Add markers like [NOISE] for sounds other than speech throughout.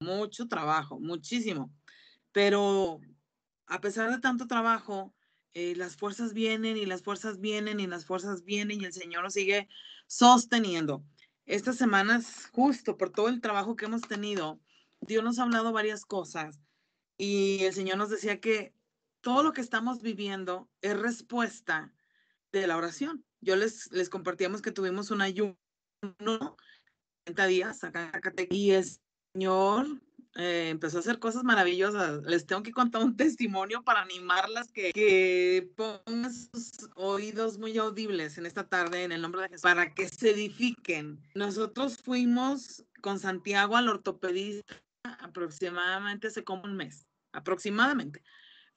mucho trabajo, muchísimo. Pero a pesar de tanto trabajo, eh, las fuerzas vienen y las fuerzas vienen y las fuerzas vienen y el Señor nos sigue sosteniendo. Estas semanas, justo por todo el trabajo que hemos tenido, Dios nos ha hablado varias cosas y el Señor nos decía que todo lo que estamos viviendo es respuesta de la oración. Yo les, les compartíamos que tuvimos un ayuno 30 días acá, acá y Señor eh, empezó a hacer cosas maravillosas. Les tengo que contar un testimonio para animarlas que, pongan sus oídos muy audibles en esta tarde en el nombre de Jesús para que se edifiquen. Nosotros fuimos con Santiago al ortopedista aproximadamente hace como un mes, aproximadamente.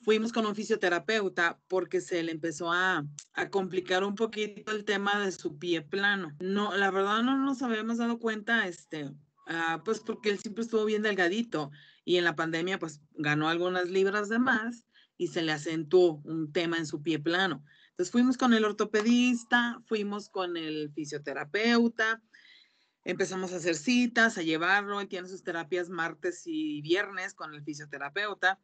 Fuimos con un fisioterapeuta porque se le empezó a, complicar un poquito el tema de su pie plano. No, la verdad no nos habíamos dado cuenta, este, Ah, pues porque él siempre estuvo bien delgadito y en la pandemia pues ganó algunas libras de más y se le acentuó un tema en su pie plano. Entonces fuimos con el ortopedista, fuimos con el fisioterapeuta, empezamos a hacer citas, a llevarlo, él tiene sus terapias martes y viernes con el fisioterapeuta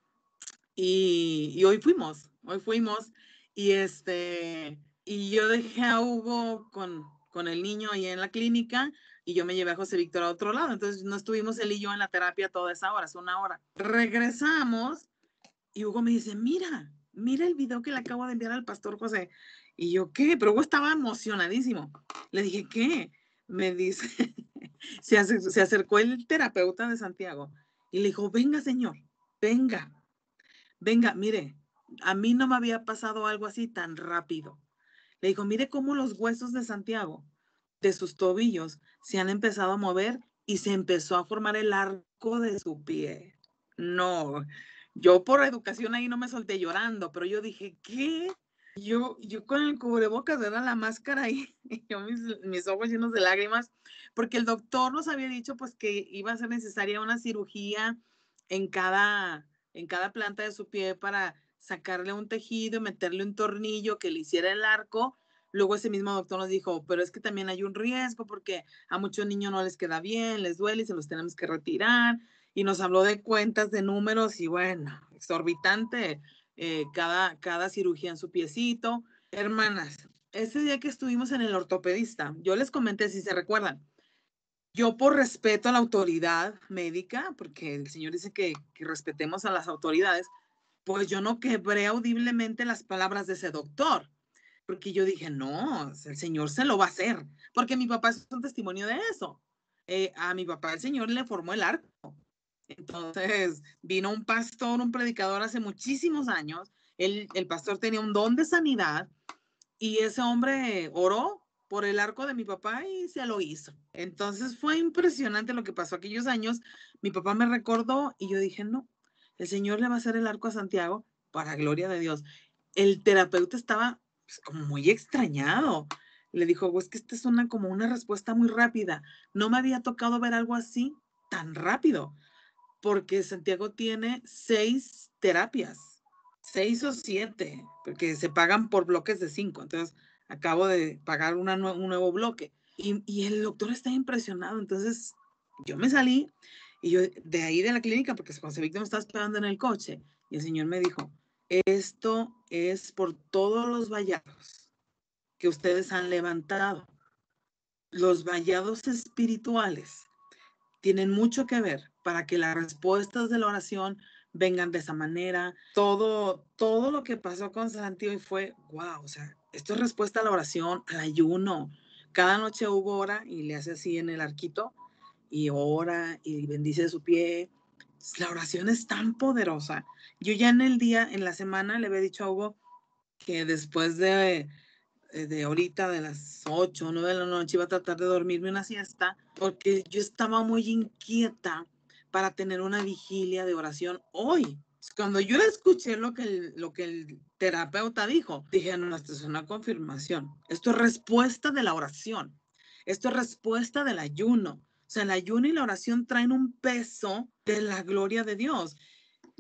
y, hoy fuimos, hoy fuimos y este, y yo dejé a Hugo con, con el niño ahí en la clínica y yo me llevé a José Víctor a otro lado. Entonces no estuvimos él y yo en la terapia toda esa hora, es una hora. Regresamos y Hugo me dice, mira, mira el video que le acabo de enviar al pastor José. Y yo, ¿qué? Pero Hugo estaba emocionadísimo. Le dije, ¿qué? Me dice, [LAUGHS] se, acercó el terapeuta de Santiago y le dijo, venga señor, venga, venga, mire, a mí no me había pasado algo así tan rápido. Le dijo, mire cómo los huesos de Santiago de sus tobillos se han empezado a mover y se empezó a formar el arco de su pie. No, yo por educación ahí no me solté llorando, pero yo dije, ¿qué? Yo, yo con el cubrebocas, era la máscara y, [LAUGHS] y yo mis, mis, ojos llenos de lágrimas, porque el doctor nos había dicho pues que iba a ser necesaria una cirugía en cada, en cada planta de su pie para sacarle un tejido y meterle un tornillo que le hiciera el arco Luego ese mismo doctor nos dijo, pero es que también hay un riesgo porque a muchos niños no les queda bien, les duele y se los tenemos que retirar. Y nos habló de cuentas, de números y bueno, exorbitante eh, cada, cada cirugía en su piecito. Hermanas, ese día que estuvimos en el ortopedista, yo les comenté, si se recuerdan, yo por respeto a la autoridad médica, porque el señor dice que, que, respetemos a las autoridades, pues yo no quebré audiblemente las palabras de ese doctor porque yo dije, no, el Señor se lo va a hacer, porque mi papá es un testimonio de eso. Eh, a mi papá el Señor le formó el arco. Entonces vino un pastor, un predicador hace muchísimos años, el, el pastor tenía un don de sanidad y ese hombre oró por el arco de mi papá y se lo hizo. Entonces fue impresionante lo que pasó aquellos años. Mi papá me recordó y yo dije, no, el Señor le va a hacer el arco a Santiago para gloria de Dios. El terapeuta estaba pues, como muy extrañado. Le dijo, pues que esta es como una respuesta muy rápida. No me había tocado ver algo así tan rápido, porque Santiago tiene seis terapias, seis o siete, porque se pagan por bloques de cinco. Entonces, acabo de pagar un nuevo bloque. Y, y, el doctor está impresionado. Entonces, yo me salí y yo de ahí de la clínica, porque José Víctor me estaba esperando en el coche, y el señor me dijo, esto es por todos los vallados que ustedes han levantado. Los vallados espirituales tienen mucho que ver para que las respuestas de la oración vengan de esa manera. Todo, todo lo que pasó con Santiago fue, wow, o sea, esto es respuesta a la oración, al ayuno. Cada noche hubo hora y le hace así en el arquito y ora y bendice su pie pues, la oración es tan poderosa. Yo ya en el día, en la semana, le había dicho a Hugo que después de, eh, de ahorita, de las 8 o 9 de la noche, iba a tratar de dormirme una siesta, porque yo estaba muy inquieta para tener una vigilia de oración hoy. Cuando yo escuché lo que lo que el terapeuta dijo, dije, no, esto es una confirmación. Esto es respuesta de la oración. Esto es respuesta del ayuno. O sea, el ayuno y la oración traen un peso de la gloria de Dios.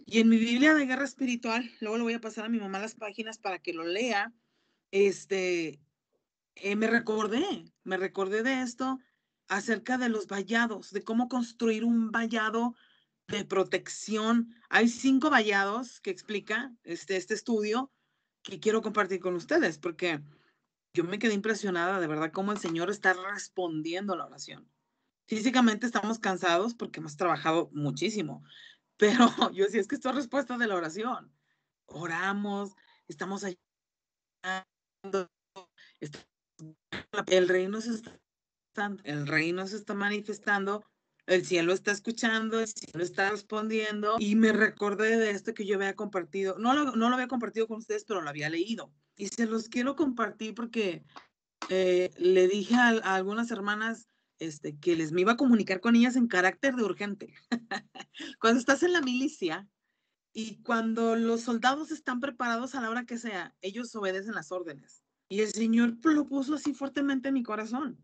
Y en mi Biblia de guerra espiritual, luego le voy a pasar a mi mamá las páginas para que lo lea, este, eh, me recordé, me recordé de esto acerca de los vallados, de cómo construir un vallado de protección. Hay cinco vallados que explica este, este estudio que quiero compartir con ustedes, porque yo me quedé impresionada de verdad cómo el Señor está respondiendo a la oración. Físicamente estamos cansados porque hemos trabajado muchísimo, pero [LAUGHS] yo sí es que esto es respuesta de la oración. Oramos, estamos ayudando, el reino se está, el reino se está manifestando, el cielo está escuchando, el cielo está respondiendo. Y me recordé de esto que yo había compartido. No lo, no lo había compartido con ustedes, pero lo había leído. Y se los quiero compartir porque eh, le dije a, algunas hermanas, este, que les me iba a comunicar con ellas en carácter de urgente. [LAUGHS] cuando estás en la milicia y cuando los soldados están preparados a la hora que sea, ellos obedecen las órdenes. Y el Señor lo puso así fuertemente en mi corazón.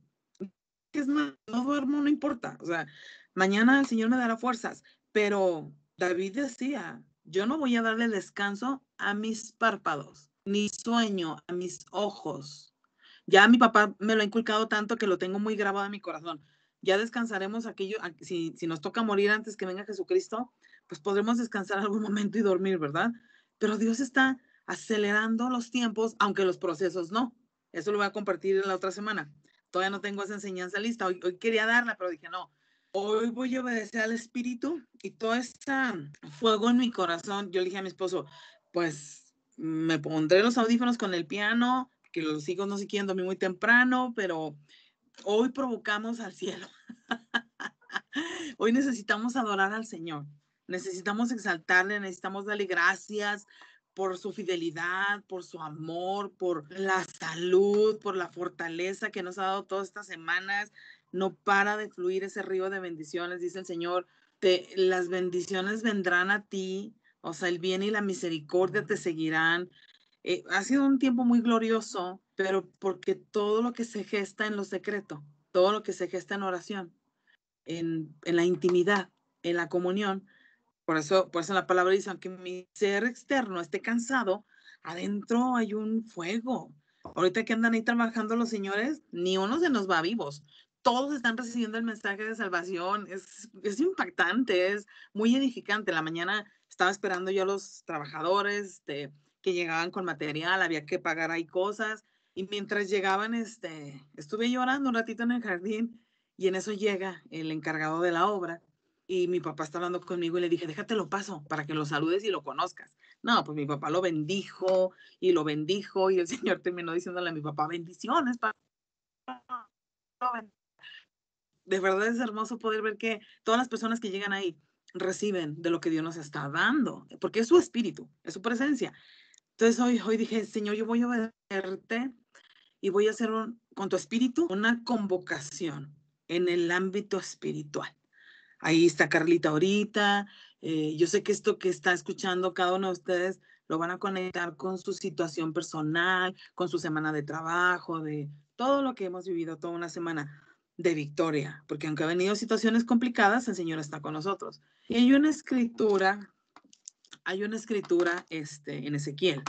Es no duermo, no importa. O sea, mañana el Señor me dará fuerzas. Pero David decía, yo no voy a darle descanso a mis párpados, ni sueño a mis ojos ya mi papá me lo ha inculcado tanto que lo tengo muy grabado en mi corazón. Ya descansaremos aquello, si, nos toca morir antes que venga Jesucristo, pues podremos descansar algún momento y dormir, ¿verdad? Pero Dios está acelerando los tiempos, aunque los procesos no. Eso lo voy a compartir en la otra semana. Todavía no tengo esa enseñanza lista. Hoy, quería darla, pero dije, no, hoy voy a obedecer al Espíritu y todo ese fuego en mi corazón. Yo le dije a mi esposo, pues me pondré los audífonos con el piano, que los hijos no se quieren dormir muy temprano, pero hoy provocamos al cielo. [LAUGHS] hoy necesitamos adorar al Señor, necesitamos exaltarle, necesitamos darle gracias por su fidelidad, por su amor, por la salud, por la fortaleza que nos ha dado todas estas semanas. No para de fluir ese río de bendiciones, dice el Señor. Te, las bendiciones vendrán a ti, o sea, el bien y la misericordia te seguirán, eh, ha sido un tiempo muy glorioso, pero porque todo lo que se gesta en lo secreto, todo lo que se gesta en oración, en, la intimidad, en la comunión, por eso, por eso la palabra dice, aunque mi ser externo esté cansado, adentro hay un fuego. Ahorita que andan ahí trabajando los señores, ni uno se nos va vivos. Todos están recibiendo el mensaje de salvación. Es, es impactante, es muy edificante. La mañana estaba esperando yo a los trabajadores, de... Este, que llegaban con material, había que pagar ahí cosas. Y mientras llegaban, este, estuve llorando un ratito en el jardín y en eso llega el encargado de la obra y mi papá está hablando conmigo y le dije, déjate lo paso para que lo saludes y lo conozcas. No, pues mi papá lo bendijo y lo bendijo y el [LAUGHS] Señor terminó diciéndole a mi papá, bendiciones para... De verdad es hermoso poder ver que todas las personas que llegan ahí reciben de lo que Dios nos está dando, porque es su espíritu, es su presencia. Entonces hoy, hoy dije, Señor, yo voy a verte y voy a hacer un, con tu espíritu una convocación en el ámbito espiritual. Ahí está Carlita ahorita. Eh, yo sé que esto que está escuchando cada uno de ustedes lo van a conectar con su situación personal, con su semana de trabajo, de todo lo que hemos vivido toda una semana de victoria, porque aunque ha venido situaciones complicadas, el Señor está con nosotros. Y hay una escritura hay una escritura este, en Ezequiel.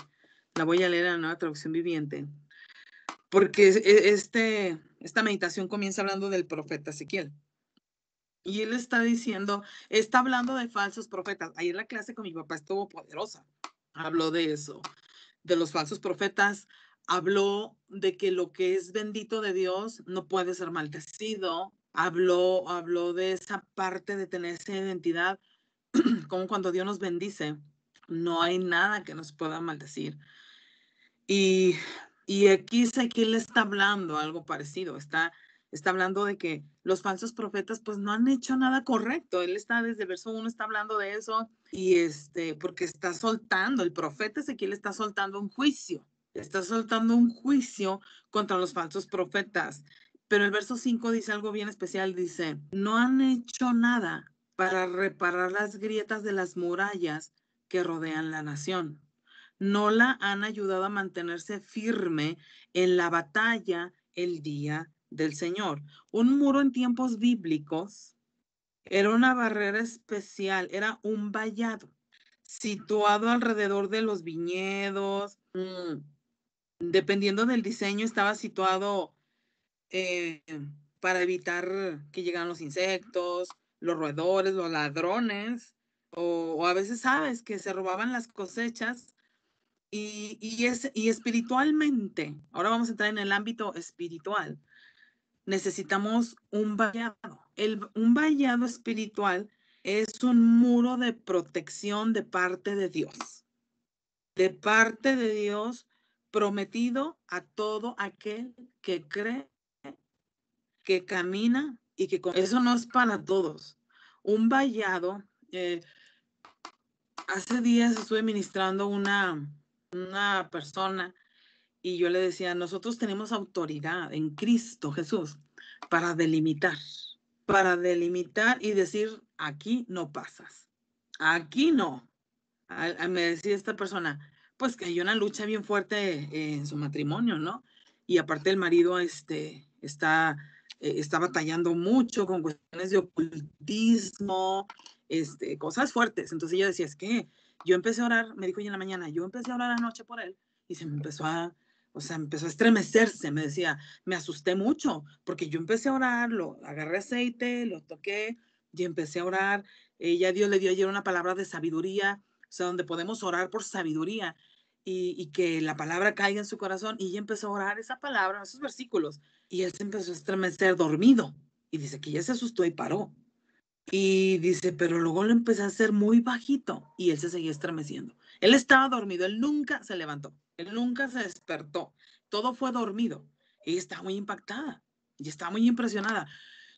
La voy a leer en la nueva traducción viviente. Porque e, este, esta meditación comienza hablando del profeta Ezequiel. Y él está diciendo, está hablando de falsos profetas. Ayer la clase con mi papá estuvo poderosa. Habló de eso, de los falsos profetas. Habló de que lo que es bendito de Dios no puede ser maldecido. Habló, habló de esa parte de tener esa identidad [CLEARS THROAT] como cuando Dios nos bendice, no hay nada que nos pueda maldecir. Y, y aquí Ezequiel está hablando algo parecido, está, está hablando de que los falsos profetas pues no han hecho nada correcto. Él está desde el verso 1, está hablando de eso y este, porque está soltando, el profeta Ezequiel está soltando un juicio, está soltando un juicio contra los falsos profetas. Pero el verso 5 dice algo bien especial, dice, no han hecho nada para reparar las grietas de las murallas que rodean la nación. No la han ayudado a mantenerse firme en la batalla el día del Señor. Un muro en tiempos bíblicos era una barrera especial, era un vallado situado alrededor de los viñedos. Mm. Dependiendo del diseño, estaba situado eh, para evitar que llegaran los insectos, los roedores, los ladrones, o, a veces sabes que se robaban las cosechas. Y, es, espiritualmente, ahora vamos a entrar en el ámbito espiritual, necesitamos un vallado. un vallado espiritual es un muro de protección de parte de Dios, de parte de Dios prometido a todo aquel que cree, que camina y que eso no es para todos. Un vallado, eh, hace días estuve ministrando una, una persona y yo le decía, nosotros tenemos autoridad en Cristo Jesús para delimitar, para delimitar y decir, aquí no pasas, aquí no. me decía esta persona, pues que hay una lucha bien fuerte eh, en su matrimonio, ¿no? Y aparte el marido este, está estaba eh, está batallando mucho con cuestiones de ocultismo, este, cosas fuertes. Entonces ella decía, es que yo empecé a orar, me dijo ella en la mañana, yo empecé a orar anoche por él y se me empezó a, o sea, empezó a estremecerse, me decía, me asusté mucho porque yo empecé a orar, lo agarré aceite, lo toqué y empecé a orar. Ella, Dios le dio ayer una palabra de sabiduría, o sea, donde podemos orar por sabiduría. Y, y, que la palabra caiga en su corazón. Y ella empezó a orar esa palabra, esos versículos y él se empezó a estremecer dormido. Y dice que ya se asustó y paró. Y dice, pero luego lo empecé a hacer muy bajito y él se seguía estremeciendo. Él estaba dormido, él nunca se levantó, él nunca se despertó. Todo fue dormido. y estaba muy impactada y estaba muy impresionada.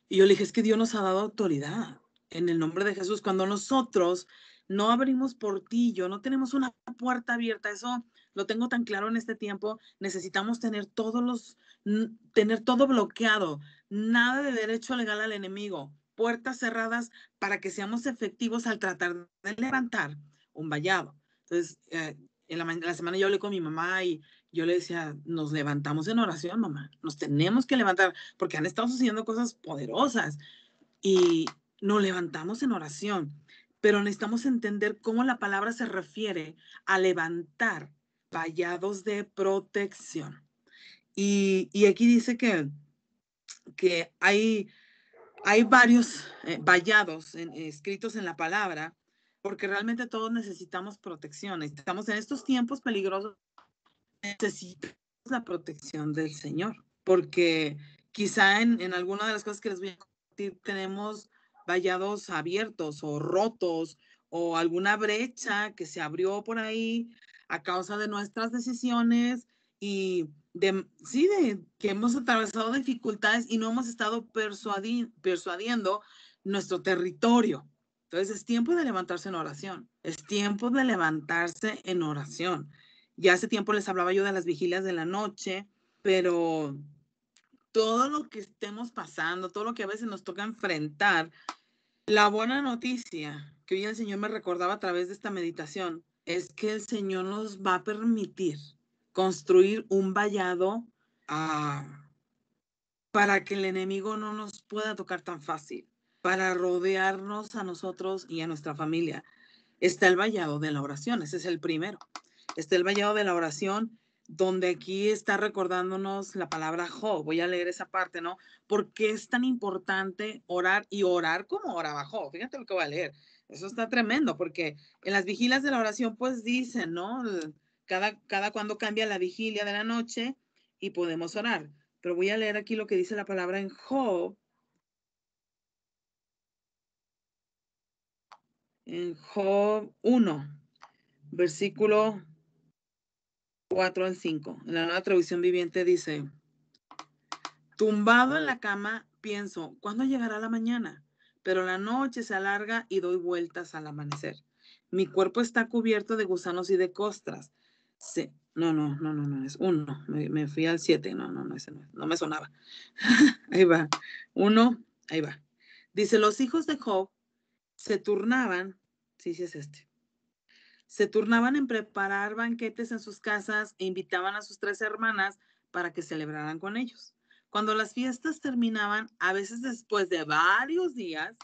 Y yo le dije, es que Dios nos ha dado autoridad en el nombre de Jesús. Cuando nosotros no abrimos portillo, no tenemos una puerta abierta, eso lo tengo tan claro en este tiempo, necesitamos tener todos los tener todo bloqueado, nada de derecho legal al enemigo, puertas cerradas para que seamos efectivos al tratar de levantar un vallado. Entonces, eh, en la, la, semana yo hablé con mi mamá y yo le decía, nos levantamos en oración, mamá, nos tenemos que levantar porque han estado sucediendo cosas poderosas y nos levantamos en oración, pero necesitamos entender cómo la palabra se refiere a levantar vallados de protección. Y, aquí dice que, que hay, hay varios eh, vallados escritos en la palabra, porque realmente todos necesitamos protección. Estamos en estos tiempos peligrosos, necesitamos la protección del Señor, porque quizá en, en alguna de las cosas que les voy a compartir tenemos vallados abiertos o rotos o alguna brecha que se abrió por ahí a causa de nuestras decisiones, y sí, de que hemos atravesado dificultades y no hemos estado persuadi persuadiendo nuestro territorio. Entonces es tiempo de levantarse en oración, es tiempo de levantarse en oración. Ya hace tiempo les hablaba yo de las vigilias de la noche, pero todo lo que estemos pasando, todo lo que a veces nos toca enfrentar, la buena noticia que hoy el Señor me recordaba a través de esta meditación es que el Señor nos va a permitir construir un vallado ah. para que el enemigo no nos pueda tocar tan fácil, para rodearnos a nosotros y a nuestra familia. Está el vallado de la oración, ese es el primero. Está el vallado de la oración donde aquí está recordándonos la palabra Job. Voy a leer esa parte, ¿no? ¿Por qué es tan importante orar y orar como oraba Job? Fíjate lo que voy a leer. Eso está tremendo porque en las vigilas de la oración pues dicen, ¿no? cada, cuando cambia la vigilia de la noche y podemos orar. Pero voy a leer aquí lo que dice la palabra en Job. En Job 1, versículo 4 al 5. En la nueva traducción viviente dice, tumbado en la cama, pienso, ¿cuándo llegará la mañana? Pero la noche se alarga y doy vueltas al amanecer. Mi cuerpo está cubierto de gusanos y de costras. Sí, no, no, no, no, no, es uno. Me, fui al siete, no, no, no, ese no, no me sonaba. [LAUGHS] ahí va. Uno, ahí va. Dice, los hijos de Job se turnaban, sí, sí es este, se turnaban en preparar banquetes en sus casas e invitaban a sus tres hermanas para que celebraran con ellos. Cuando las fiestas terminaban, a veces después de varios días,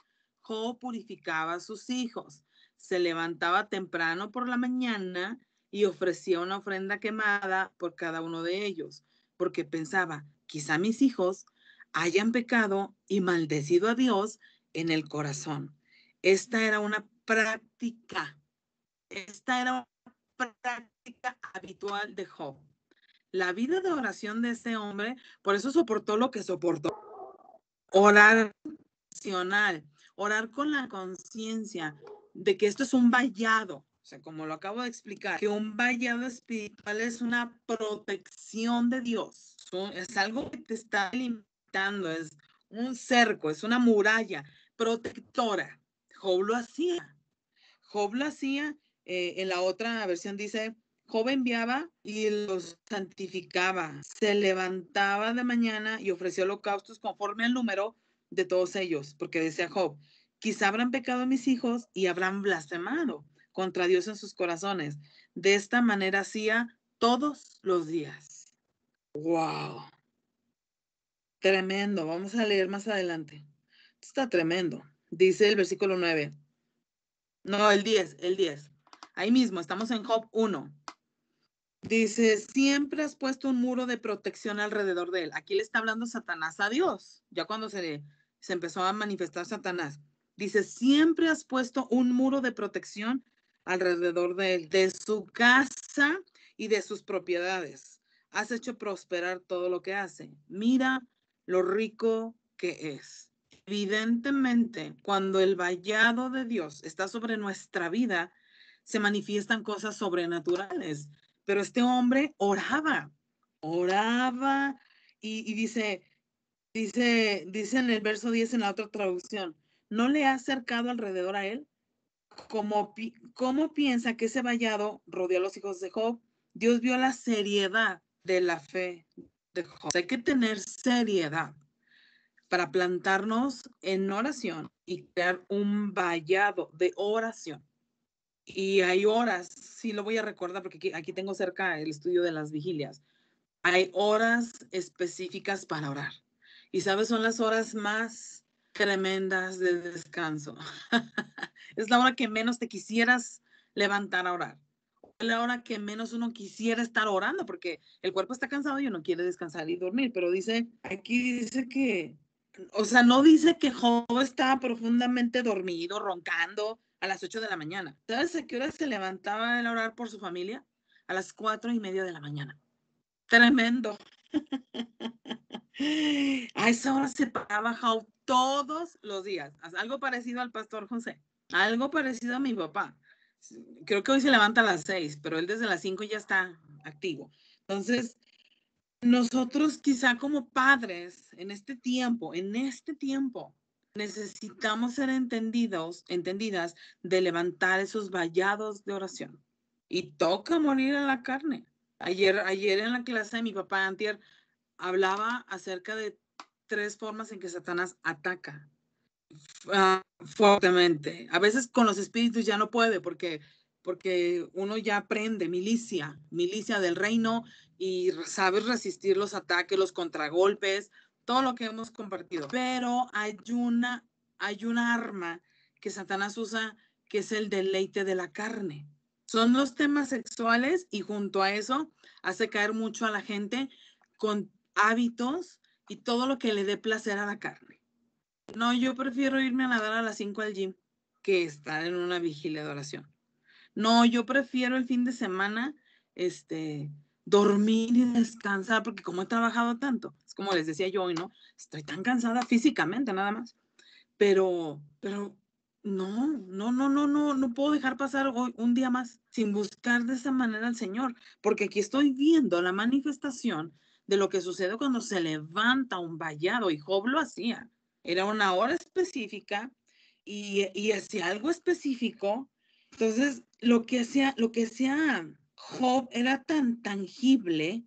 Job purificaba a sus hijos. Se levantaba temprano por la mañana y ofrecía una ofrenda quemada por cada uno de ellos, porque pensaba, quizá mis hijos hayan pecado y maldecido a Dios en el corazón. Esta era una práctica, esta era una práctica habitual de Job. La vida de oración de ese hombre, por eso soportó lo que soportó. Orar orar con la conciencia de que esto es un vallado, o sea, como lo acabo de explicar, que un vallado espiritual es una protección de Dios. Es algo que te está limitando, es un cerco, es una muralla protectora. Job lo hacía. Job lo hacía, eh, en la otra versión dice, Job enviaba y los santificaba. Se levantaba de mañana y ofreció holocaustos conforme al número de todos ellos, porque decía Job, quizá habrán pecado mis hijos y habrán blasfemado contra Dios en sus corazones. De esta manera hacía todos los días. ¡Wow! Tremendo. Vamos a leer más adelante. Está tremendo. Dice el versículo 9. No, el 10, el 10. Ahí mismo, estamos en Job 1. Dice, siempre has puesto un muro de protección alrededor de él. Aquí le está hablando Satanás a Dios, ya cuando se, se empezó a manifestar Satanás. Dice, siempre has puesto un muro de protección alrededor de él, de su casa y de sus propiedades. Has hecho prosperar todo lo que hace. Mira lo rico que es. Evidentemente, cuando el vallado de Dios está sobre nuestra vida, se manifiestan cosas sobrenaturales. Pero este hombre oraba, oraba y, y dice, dice, dice en el verso 10 en la otra traducción, ¿no le ha acercado alrededor a él ¿Cómo pi piensa que ese vallado rodea a los hijos de Job, Dios vio la seriedad de la fe de Job. Hay que tener seriedad para plantarnos en oración y crear un vallado de oración. Y hay horas, sí lo voy a recordar porque aquí tengo cerca el estudio de las vigilias. Hay horas específicas para orar. Y sabes, son las horas más tremendas de descanso. [LAUGHS] es la hora que menos te quisieras levantar a orar. Es la hora que menos uno quisiera estar orando porque el cuerpo está cansado y uno quiere descansar y dormir. Pero dice, aquí dice que, o sea, no dice que Job está profundamente dormido, roncando a las 8 de la mañana. ¿Sabes a qué hora se levantaba a orar por su familia? A las cuatro y media de la mañana. Tremendo. [LAUGHS] A esa hora se paraba Jau todos los días. Algo parecido al pastor José, algo parecido a mi papá. Creo que hoy se levanta a las seis, pero él desde las cinco ya está activo. Entonces, nosotros quizá como padres en este tiempo, en este tiempo, necesitamos ser entendidos, entendidas de levantar esos vallados de oración. Y toca morir a la carne. Ayer, en la clase de mi papá Antier hablaba acerca de tres formas en que Satanás ataca fuertemente. A veces con los espíritus ya no puede porque porque uno ya aprende milicia, milicia del reino y sabe resistir los ataques, los contragolpes, todo lo que hemos compartido. Pero hay una, hay una arma que Satanás usa que es el deleite de la carne son los temas sexuales y junto a eso hace caer mucho a la gente con hábitos y todo lo que le dé placer a la carne. No, yo prefiero irme a nadar a las 5 al gym que estar en una vigilia de oración. No, yo prefiero el fin de semana este, dormir y descansar, porque como he trabajado tanto, es como les decía yo hoy, ¿no? Estoy tan cansada físicamente nada más, pero, pero no, no, no, no, no, no puedo dejar pasar hoy un día más sin buscar de esa manera al Señor, porque aquí estoy viendo la manifestación de lo que sucede cuando se levanta un vallado y Job lo hacía. Era una hora específica y, y hacía algo específico. Entonces, lo que hacía, lo que hacía Job era tan tangible,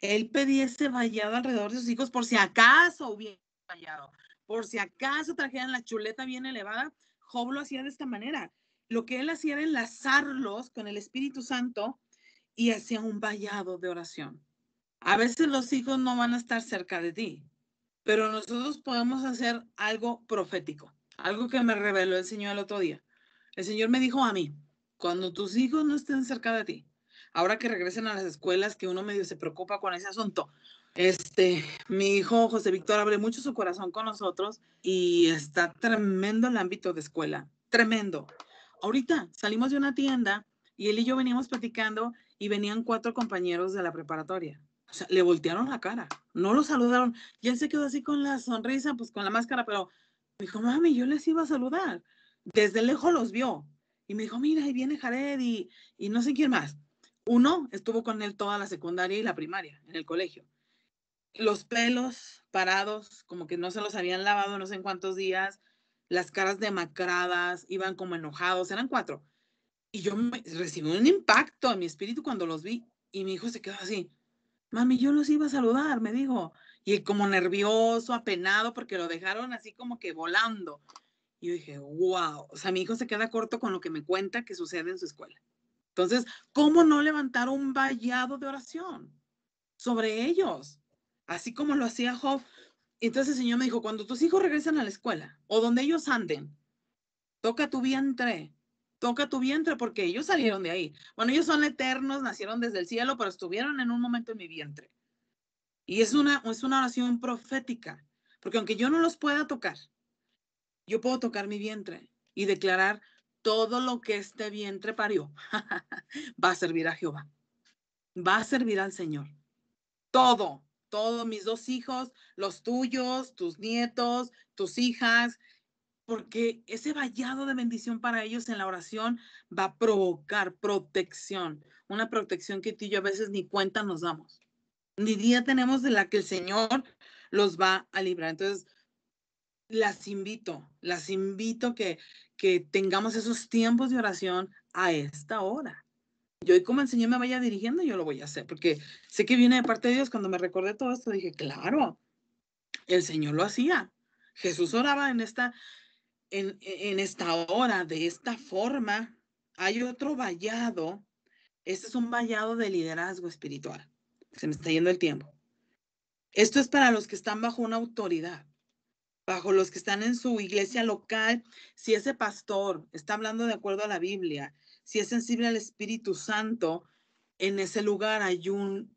él pedía ese vallado alrededor de sus hijos por si acaso hubiera vallado, por si acaso trajeran la chuleta bien elevada, Job lo hacía de esta manera. Lo que él hacía era enlazarlos con el Espíritu Santo y hacía un vallado de oración. A veces los hijos no van a estar cerca de ti, pero nosotros podemos hacer algo profético, algo que me reveló el Señor el otro día. El Señor me dijo a mí, cuando tus hijos no estén cerca de ti, ahora que regresen a las escuelas, que uno medio se preocupa con ese asunto, este, mi hijo José Víctor abre mucho su corazón con nosotros y está tremendo el ámbito de escuela, tremendo. Ahorita salimos de una tienda y él y yo veníamos platicando y venían cuatro compañeros de la preparatoria. O sea, le voltearon la cara, no lo saludaron. Y él se quedó así con la sonrisa, pues con la máscara, pero me dijo, mami, yo les iba a saludar. Desde lejos los vio. Y me dijo, mira, ahí viene Jared y, y no sé quién más. Uno estuvo con él toda la secundaria y la primaria en el colegio los pelos parados, como que no se los habían lavado no sé en cuántos días, las caras demacradas, iban como enojados, eran cuatro. Y yo recibí un impacto en mi espíritu cuando los vi y mi hijo se quedó así, mami, yo los iba a saludar, me dijo. Y como nervioso, apenado, porque lo dejaron así como que volando. Y yo dije, wow, o sea, mi hijo se queda corto con lo que me cuenta que sucede en su escuela. Entonces, ¿cómo no levantar un vallado de oración sobre ellos? así como lo hacía Job. Entonces el Señor me dijo, cuando tus hijos regresan a la escuela o donde ellos anden, toca tu vientre, toca tu vientre porque ellos salieron de ahí. Bueno, ellos son eternos, nacieron desde el cielo, pero estuvieron en un momento en mi vientre. Y es una, es una oración profética, porque aunque yo no los pueda tocar, yo puedo tocar mi vientre y declarar todo lo que este vientre parió [LAUGHS] va a servir a Jehová, va a servir al Señor. Todo, todos mis dos hijos, los tuyos, tus nietos, tus hijas, porque ese vallado de bendición para ellos en la oración va a provocar protección, una protección que tú y yo a veces ni cuenta nos damos, ni día tenemos de la que el Señor los va a librar. Entonces, las invito, las invito que, que tengamos esos tiempos de oración a esta hora yo y como el Señor me vaya dirigiendo, yo lo voy a hacer, porque sé que viene de parte de Dios. Cuando me recordé todo esto, dije, claro, el Señor lo hacía. Jesús oraba en esta, en esta hora, de esta forma. Hay otro vallado. Este es un vallado de liderazgo espiritual. Se me está yendo el tiempo. Esto es para los que están bajo una autoridad bajo los que están en su iglesia local, si ese pastor está hablando de acuerdo a la Biblia, si es sensible al Espíritu Santo, en ese lugar hay un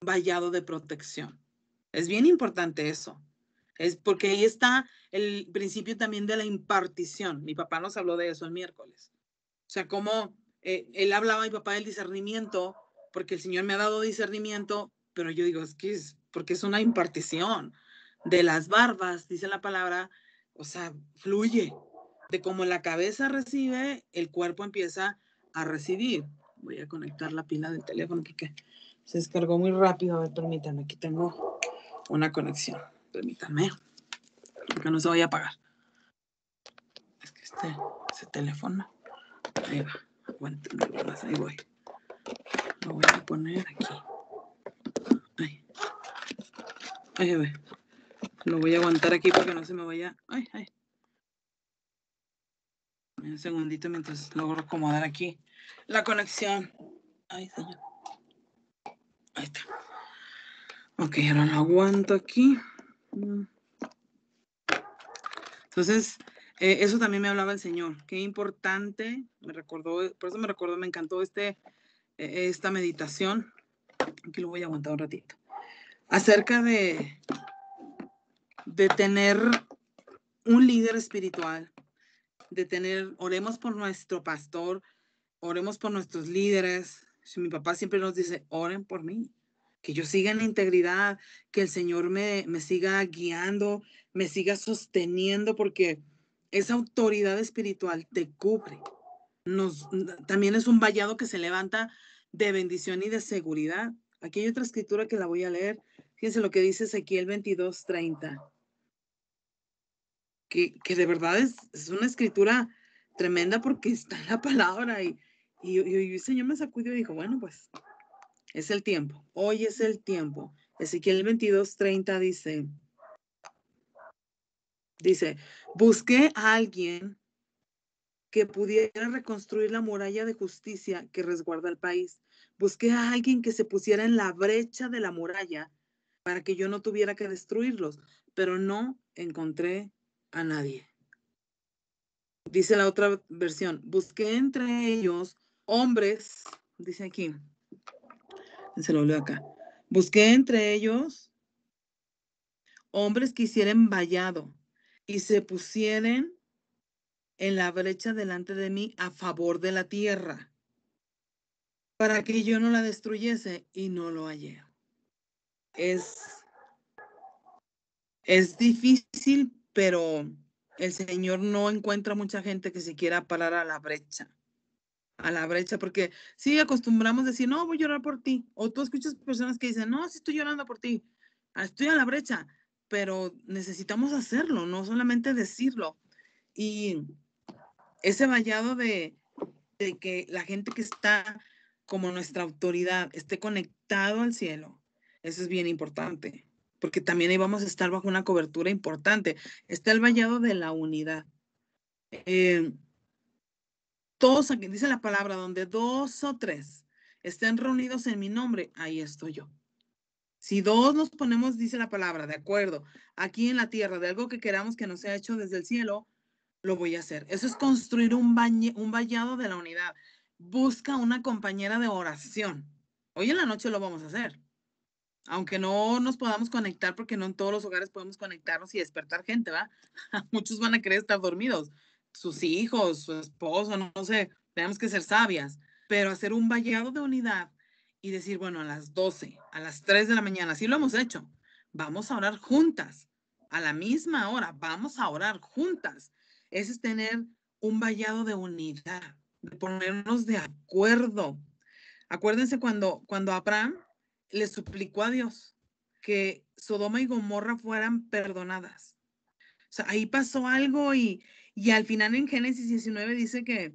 vallado de protección. Es bien importante eso. Es porque ahí está el principio también de la impartición. Mi papá nos habló de eso el miércoles. O sea, como eh, él hablaba, mi papá, del discernimiento, porque el Señor me ha dado discernimiento, pero yo digo, es que es porque es una impartición de las barbas, dice la palabra, o sea, fluye. De como la cabeza recibe, el cuerpo empieza a recibir. Voy a conectar la pila del teléfono que se descargó muy rápido. A ver, permítanme, aquí tengo una conexión. Permítanme, porque no se vaya a apagar. Es que este, ese teléfono. Ahí va, aguantenme, ahí voy. Lo voy a poner aquí. Ahí. Ahí ve. Lo voy a aguantar aquí porque no se me vaya. Ay, ay. Un segundito mientras logro acomodar aquí la conexión. Ay, señor. Ahí está. Ok, ahora lo aguanto aquí. Entonces, eh, eso también me hablaba el Señor. Qué importante, me recordó, por eso me recordó, me encantó este, eh, esta meditación. Aquí lo voy a aguantar un ratito. Acerca de, de tener un líder espiritual, de tener, oremos por nuestro pastor, oremos por nuestros líderes. Si mi papá siempre nos dice, oren por mí, que yo siga en la integridad, que el Señor me, siga guiando, me siga sosteniendo, porque esa autoridad espiritual te cubre. Nos, también es un vallado que se levanta de bendición y de seguridad. Aquí hay otra escritura que la voy a leer. Fíjense lo que dice Ezequiel 22, 30 que, de verdad es, una escritura tremenda porque está en la palabra y, el Señor me sacudió y dijo, bueno, pues es el tiempo, hoy es el tiempo. Ezequiel 22, 30 dice, dice, busqué a alguien que pudiera reconstruir la muralla de justicia que resguarda el país. Busqué a alguien que se pusiera en la brecha de la muralla para que yo no tuviera que destruirlos, pero no encontré a nadie. Dice la otra versión, busqué entre ellos hombres, dice aquí, se lo leo acá, busqué entre ellos hombres que hicieran vallado y se pusieren en la brecha delante de mí a favor de la tierra, para que yo no la destruyese y no lo hallé. Es, es difícil pero el Señor no encuentra mucha gente que se quiera parar a la brecha, a la brecha, porque sí acostumbramos a decir, no, voy a llorar por ti, o tú escuchas personas que dicen, no, sí estoy llorando por ti, ah, estoy a la brecha, pero necesitamos hacerlo, no solamente decirlo. Y ese vallado de, de que la gente que está como nuestra autoridad esté conectado al cielo, eso es bien importante porque también íbamos vamos a estar bajo una cobertura importante. Está el vallado de la unidad. Eh, todos aquí, dice la palabra, donde dos o tres estén reunidos en mi nombre, ahí estoy yo. Si dos nos ponemos, dice la palabra, de acuerdo, aquí en la tierra, de algo que queramos que nos sea hecho desde el cielo, lo voy a hacer. Eso es construir un vallado de la unidad. Busca una compañera de oración. Hoy en la noche lo vamos a hacer aunque no nos podamos conectar, porque no en todos los hogares podemos conectarnos y despertar gente, ¿va? [LAUGHS] Muchos van a querer estar dormidos, sus hijos, su esposo, no, sé, tenemos que ser sabias, pero hacer un vallado de unidad y decir, bueno, a las 12, a las 3 de la mañana, así lo hemos hecho, vamos a orar juntas, a la misma hora, vamos a orar juntas. Ese es tener un vallado de unidad, de ponernos de acuerdo. Acuérdense cuando, cuando Abraham le suplicó a Dios que Sodoma y Gomorra fueran perdonadas. O sea, ahí pasó algo y, y al final en Génesis 19 dice que,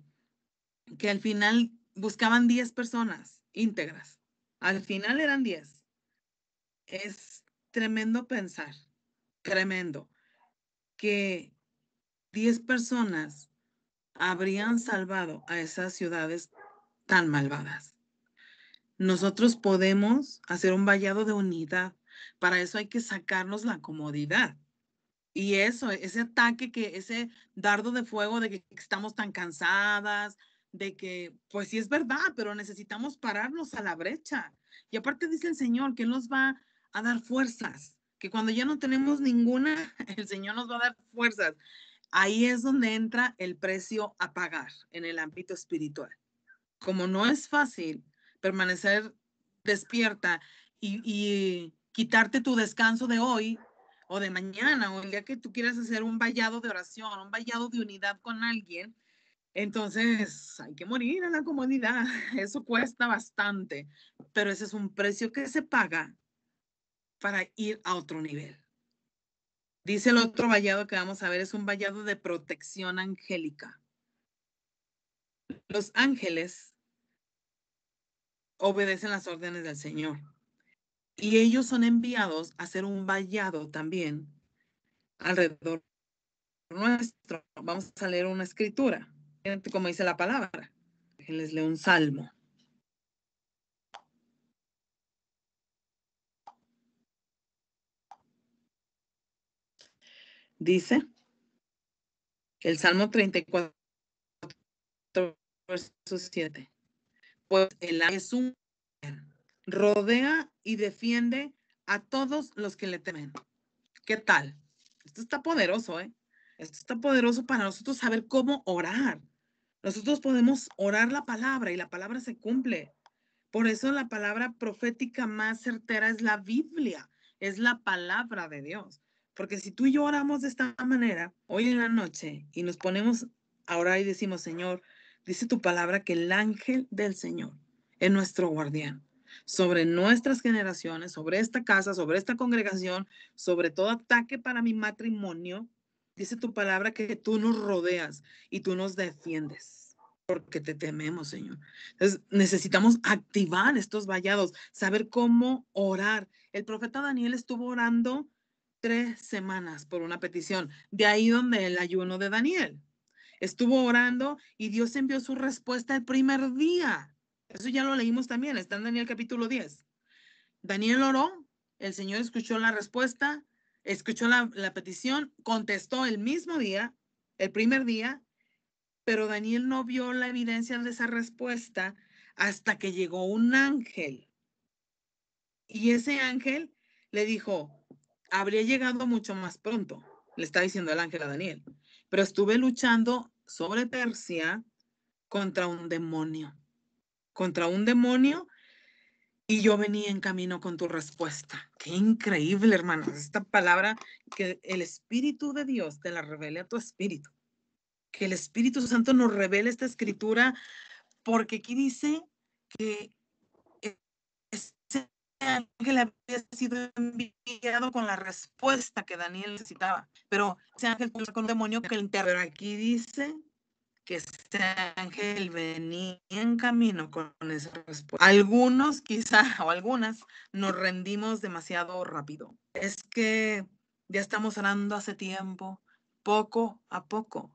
que al final buscaban 10 personas íntegras. Al final eran 10. Es tremendo pensar, tremendo, que 10 personas habrían salvado a esas ciudades tan malvadas nosotros podemos hacer un vallado de unidad. Para eso hay que sacarnos la comodidad. Y eso, ese ataque, que ese dardo de fuego de que estamos tan cansadas, de que, pues sí es verdad, pero necesitamos pararnos a la brecha. Y aparte dice el Señor que nos va a dar fuerzas, que cuando ya no tenemos ninguna, [LAUGHS] el Señor nos va a dar fuerzas. Ahí es donde entra el precio a pagar en el ámbito espiritual. Como no es fácil, permanecer despierta y, quitarte tu descanso de hoy o de mañana o el día que tú quieras hacer un vallado de oración, un vallado de unidad con alguien, entonces hay que morir en la comunidad. [LAUGHS] Eso cuesta bastante, pero ese es un precio que se paga para ir a otro nivel. Dice el otro vallado que vamos a ver, es un vallado de protección angélica. Los ángeles obedecen las órdenes del Señor. Y ellos son enviados a hacer un vallado también alrededor nuestro. Vamos a leer una escritura, como dice la palabra. Les leo un salmo. Dice el Salmo 34, Versos 7 pues el es un rodea y defiende a todos los que le temen. ¿Qué tal? Esto está poderoso, ¿eh? Esto está poderoso para nosotros saber cómo orar. Nosotros podemos orar la palabra y la palabra se cumple. Por eso la palabra profética más certera es la Biblia, es la palabra de Dios. Porque si tú y yo oramos de esta manera, hoy en la noche, y nos ponemos a orar y decimos, Señor, dice tu palabra que el ángel del Señor es nuestro guardián sobre nuestras generaciones, sobre esta casa, sobre esta congregación, sobre todo ataque para mi matrimonio. Dice tu palabra que tú nos rodeas y tú nos defiendes, porque te tememos, Señor. Entonces, necesitamos activar estos vallados, saber cómo orar. El profeta Daniel estuvo orando tres semanas por una petición, de ahí donde el ayuno de Daniel estuvo orando y Dios envió su respuesta el primer día. Eso ya lo leímos también, está en Daniel capítulo 10. Daniel oró, el Señor escuchó la respuesta, escuchó la, la petición, contestó el mismo día, el primer día, pero Daniel no vio la evidencia de esa respuesta hasta que llegó un ángel. Y ese ángel le dijo, habría llegado mucho más pronto, le está diciendo el ángel a Daniel, pero estuve luchando sobre Persia contra un demonio, contra un demonio, y yo venía en camino con tu respuesta. Qué increíble, hermanos, esta palabra que el Espíritu de Dios te la revele a tu espíritu, que el Espíritu Santo nos revele esta escritura, porque aquí dice que ángel había sido enviado con la respuesta que Daniel necesitaba. Pero ese ángel con un demonio que Pero aquí dice que ese ángel venía en camino con esa respuesta. Algunos quizá o algunas nos rendimos demasiado rápido. Es que ya estamos hablando hace tiempo, poco a poco.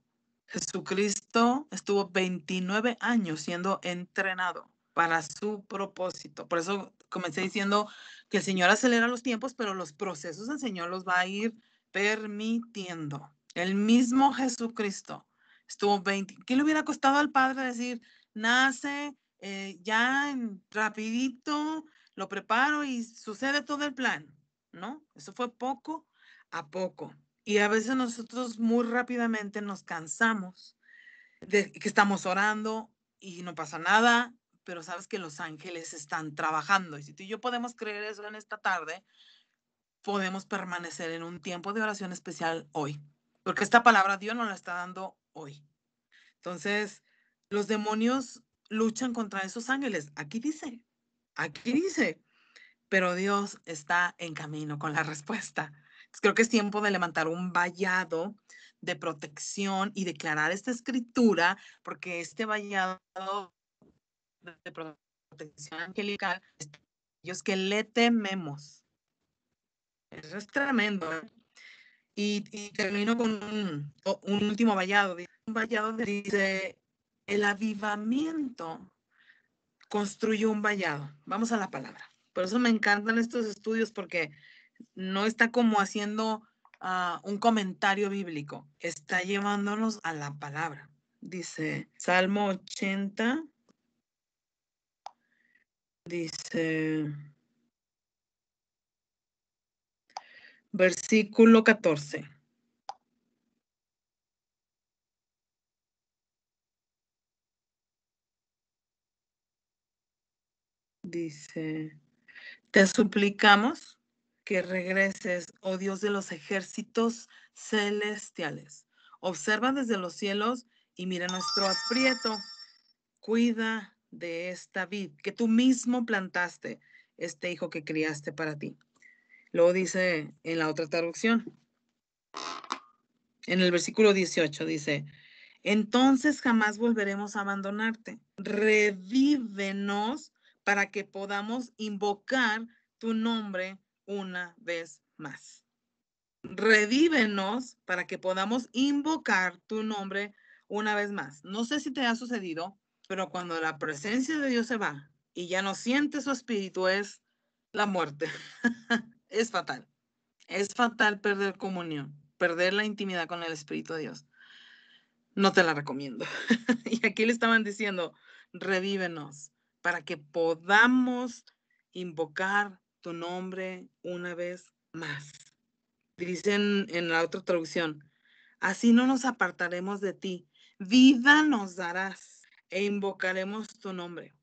Jesucristo estuvo 29 años siendo entrenado para su propósito. Por eso comencé diciendo que el Señor acelera los tiempos, pero los procesos del Señor los va a ir permitiendo. El mismo Jesucristo estuvo 20. ¿Qué le hubiera costado al Padre decir, nace eh, ya en, rapidito, lo preparo y sucede todo el plan? ¿No? Eso fue poco a poco. Y a veces nosotros muy rápidamente nos cansamos de que estamos orando y no pasa nada pero sabes que los ángeles están trabajando. Y si tú y yo podemos creer eso en esta tarde, podemos permanecer en un tiempo de oración especial hoy, porque esta palabra Dios nos la está dando hoy. Entonces, los demonios luchan contra esos ángeles. Aquí dice, aquí dice, pero Dios está en camino con la respuesta. creo que es tiempo de levantar un vallado de protección y declarar esta escritura, porque este vallado de protección angelical, ellos que le tememos. Eso es tremendo. ¿eh? Y, termino con un, último vallado. Un vallado dice, el avivamiento construyó un vallado. Vamos a la palabra. Por eso me encantan estos estudios porque no está como haciendo ah, un comentario bíblico, está llevándonos a la palabra. Dice Salmo 80, Dice, versículo 14. Dice, te suplicamos que regreses, oh Dios de los ejércitos celestiales. Observa desde los cielos y mira nuestro aprieto. Cuida de esta vid que tú mismo plantaste, este hijo que criaste para ti. Luego dice en la otra traducción, en el versículo 18 dice, entonces jamás volveremos a abandonarte. Revívenos para que podamos invocar tu nombre una vez más. Revívenos para que podamos invocar tu nombre una vez más. No sé si te ha sucedido pero cuando la presencia de Dios se va y ya no siente su espíritu, es la muerte. [LAUGHS] es fatal. Es fatal perder comunión, perder la intimidad con el Espíritu de Dios. No te la recomiendo. [LAUGHS] y aquí le estaban diciendo, revívenos para que podamos invocar tu nombre una vez más. Dicen en la otra traducción, así no nos apartaremos de ti, vida nos darás e invocaremos tu nombre.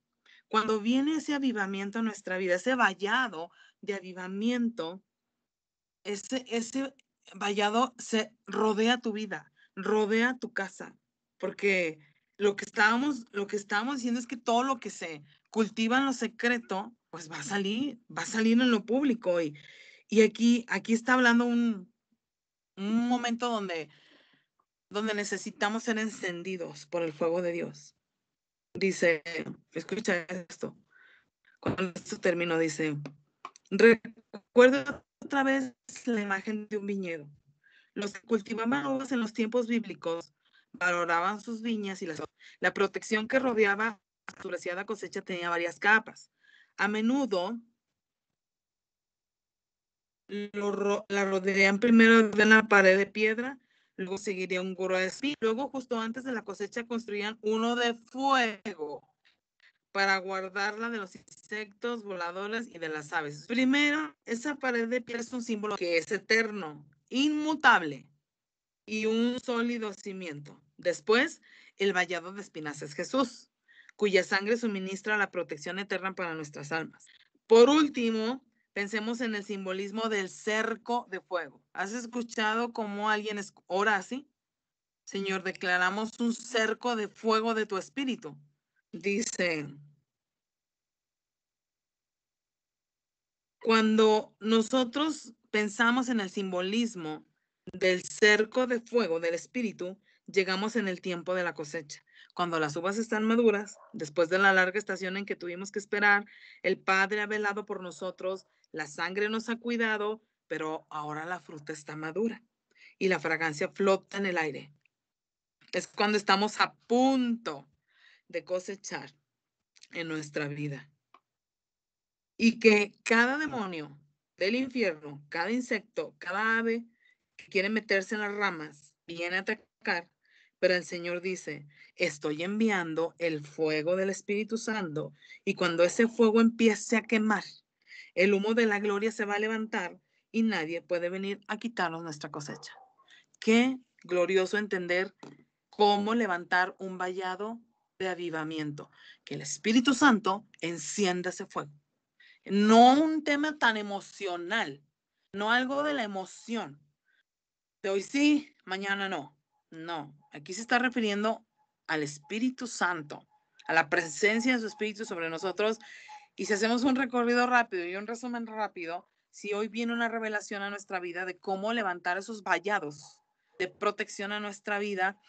Cuando viene ese avivamiento a nuestra vida, ese vallado de avivamiento, ese, ese vallado se rodea tu vida, rodea tu casa, porque lo que estábamos, lo que estábamos diciendo es que todo lo que se cultiva en lo secreto, pues va a salir, va a salir en lo público. Y, y aquí, aquí está hablando un, un momento donde, donde necesitamos ser encendidos por el fuego de Dios dice, escucha esto, cuando esto termino, dice, recuerdo otra vez la imagen de un viñedo. Los que cultivaban en los tiempos bíblicos valoraban sus viñas y las La protección que rodeaba su preciada cosecha tenía varias capas. A menudo la rodeaban primero de una pared de piedra luego seguiría un gorro de luego justo antes de la cosecha construían uno de fuego para guardarla de los insectos voladores y de las aves. Primero, esa pared de piel es un símbolo que es eterno, inmutable y un sólido cimiento. Después, el vallado de espinas es Jesús, cuya sangre suministra la protección eterna para nuestras almas. Por último, Pensemos en el simbolismo del cerco de fuego. ¿Has escuchado cómo alguien ora así? Señor, declaramos un cerco de fuego de tu espíritu. Dice, cuando nosotros pensamos en el simbolismo del cerco de fuego del espíritu, llegamos en el tiempo de la cosecha. Cuando las uvas están maduras, después de la larga estación en que tuvimos que esperar, el Padre ha velado por nosotros la sangre nos ha cuidado, pero ahora la fruta está madura y la fragancia flota en el aire. Es cuando estamos a punto de cosechar en nuestra vida. Y que cada demonio del infierno, cada insecto, cada ave que quiere meterse en las ramas, viene a atacar, pero el Señor dice, estoy enviando el fuego del Espíritu Santo y cuando ese fuego empiece a quemar, el humo de la gloria se va a levantar y nadie puede venir a quitarnos nuestra cosecha. Qué glorioso entender cómo levantar un vallado de avivamiento. Que el Espíritu Santo encienda ese fuego. No un tema tan emocional, no algo de la emoción. De hoy sí, mañana no. No, aquí se está refiriendo al Espíritu Santo, a la presencia de su Espíritu sobre nosotros y si hacemos un recorrido rápido y un resumen rápido, si hoy viene una revelación a nuestra vida de cómo levantar esos vallados de protección a nuestra vida,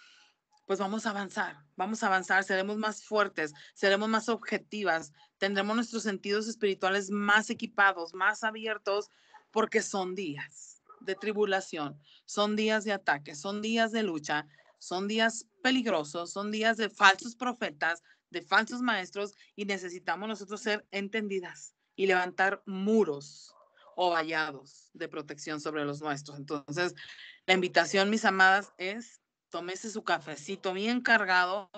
pues vamos a avanzar, vamos a avanzar, seremos más fuertes, seremos más objetivas, tendremos nuestros sentidos espirituales más equipados, más abiertos, porque son días de tribulación, son días de ataque, son días de lucha, son días peligrosos, son días de falsos profetas, de falsos maestros y necesitamos nosotros ser entendidas y levantar muros o vallados de protección sobre los nuestros. Entonces, la invitación, mis amadas, es tomese su cafecito bien cargado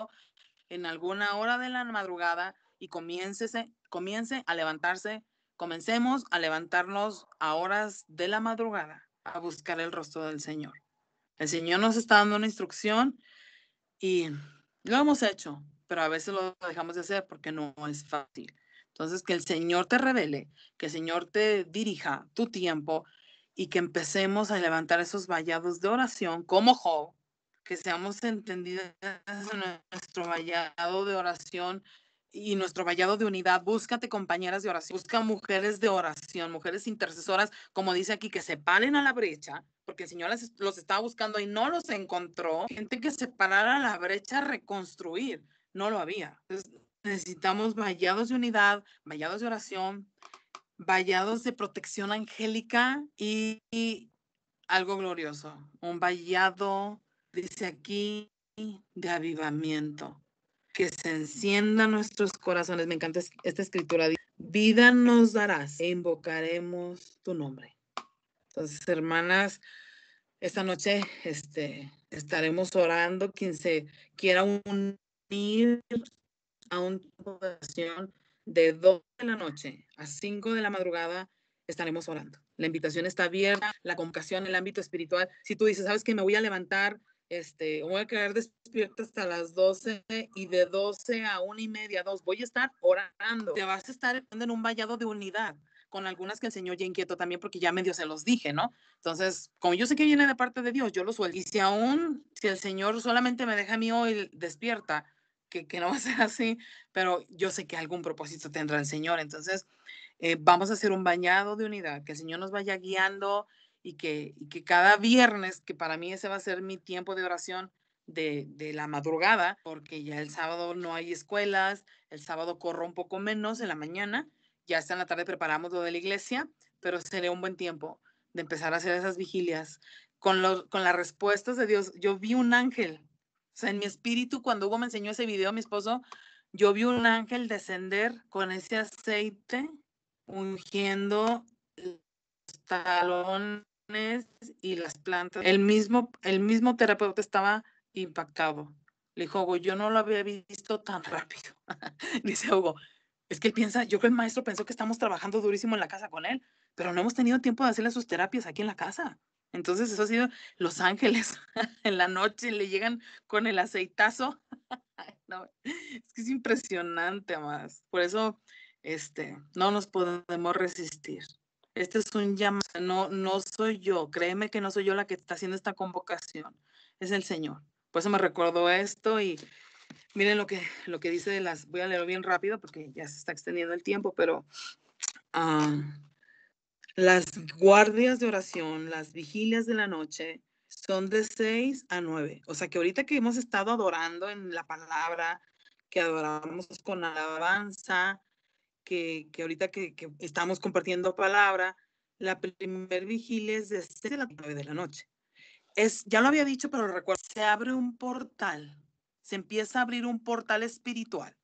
en alguna hora de la madrugada y comiéncese, comience a levantarse, comencemos a levantarnos a horas de la madrugada a buscar el rostro del Señor. El Señor nos está dando una instrucción y lo hemos hecho, pero a veces lo dejamos de hacer porque no es fácil. Entonces, que el Señor te revele, que el Señor te dirija tu tiempo y que empecemos a levantar esos vallados de oración como Job, que seamos entendidos en nuestro vallado de oración y nuestro vallado de unidad. Búscate compañeras de oración, busca mujeres de oración, mujeres intercesoras, como dice aquí, que se paren a la brecha, porque el Señor los estaba buscando y no los encontró. Gente que se parara a la brecha a reconstruir no lo había. necesitamos vallados de unidad, vallados de oración, vallados de protección angélica y, algo glorioso, un vallado, dice aquí, de avivamiento. Que se encienda nuestros corazones. Me encanta esta escritura. Vida nos darás e invocaremos tu nombre. Entonces, hermanas, esta noche este, estaremos orando. Quien se quiera un, ir a un tiempo de oración de 2 de la noche a 5 de la madrugada, estaremos orando. La invitación está abierta, la convocación, en el ámbito espiritual. Si tú dices, sabes que me voy a levantar, este, voy a quedar despierta hasta las 12 y de 12 a 1 y media, 2, voy a estar orando. Te vas a estar en un vallado de unidad con algunas que el Señor ya inquieto también porque ya medio se los dije, ¿no? Entonces, como yo sé que viene de parte de Dios, yo lo suelto. Y si aún, si el Señor solamente me deja a mí hoy despierta, que, no va a ser así, pero yo sé que algún propósito tendrá el Señor. Entonces, eh, vamos a hacer un bañado de unidad, que el Señor nos vaya guiando y que, que cada viernes, que para mí ese va a ser mi tiempo de oración de, la madrugada, porque ya el sábado no hay escuelas, el sábado corro un poco menos en la mañana, ya hasta en la tarde preparamos lo de la iglesia, pero sería un buen tiempo de empezar a hacer esas vigilias. Con, los, con las respuestas de Dios, yo vi un ángel sea, en mi espíritu, cuando Hugo me enseñó ese video, mi esposo, yo vi un ángel descender con ese aceite ungiendo los talones y las plantas. El mismo, el mismo terapeuta estaba impactado. Le dijo, Hugo, yo no lo había visto tan rápido. [LAUGHS] Dice Hugo, es que él piensa, yo creo que el maestro pensó que estamos trabajando durísimo en la casa con él, pero no hemos tenido tiempo de hacerle sus terapias aquí en la casa. Entonces, eso ha sido Los Ángeles. [LAUGHS] en la noche le llegan con el aceitazo. [LAUGHS] es que es impresionante más. Por eso, este, no nos podemos resistir. Este es un llamado. No, no soy yo. Créeme que no soy yo la que está haciendo esta convocación. Es el Señor. Por eso me recordó esto y miren lo que, lo que dice de las. Voy a leerlo bien rápido porque ya se está extendiendo el tiempo, pero. Ah, las guardias de oración, las vigilias de la noche, son de 6 a 9. O sea que ahorita que hemos estado adorando en la palabra, que adoramos con alabanza, que, que ahorita que, estamos compartiendo palabra, la primer vigilia es de las 9 de la noche. Es, ya lo había dicho, pero recuerdo, se abre un portal, se empieza a abrir un portal espiritual.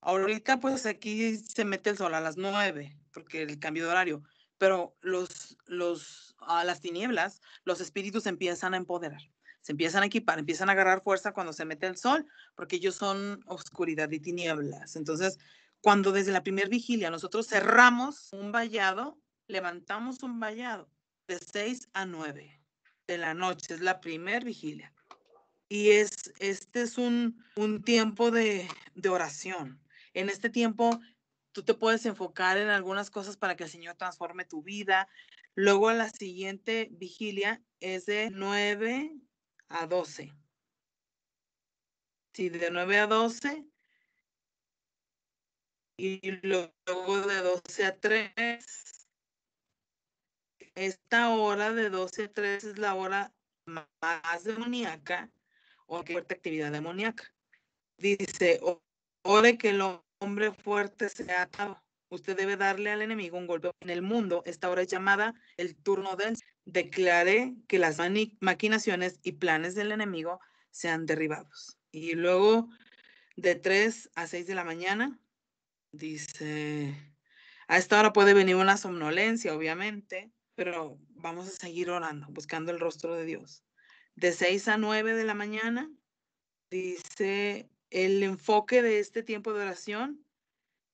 Ahorita pues aquí se mete el sol a las 9, porque el cambio de horario, pero los, los, a ah, las tinieblas, los espíritus empiezan a empoderar, se empiezan a equipar, empiezan a agarrar fuerza cuando se mete el sol, porque ellos son oscuridad y tinieblas. Entonces, cuando desde la primera vigilia nosotros cerramos un vallado, levantamos un vallado de 6 a 9 de la noche, es la primera vigilia. Y es, este es un, un tiempo de, de oración. En este tiempo tú te puedes enfocar en algunas cosas para que el Señor transforme tu vida. Luego la siguiente vigilia es de 9 a 12. Sí, de 9 a 12. Y luego de 12 a 3. Esta hora de 12 a 3 es la hora más demoníaca o fuerte actividad demoníaca. Dice, ore que lo hombre fuerte se ha atado. Usted debe darle al enemigo un golpe. En el mundo, esta hora es llamada el turno del. Declaré que las maquinaciones y planes del enemigo sean derribados. Y luego, de 3 a 6 de la mañana, dice, a esta hora puede venir una somnolencia, obviamente, pero vamos a seguir orando, buscando el rostro de Dios. De 6 a 9 de la mañana, dice, el enfoque de este tiempo de oración,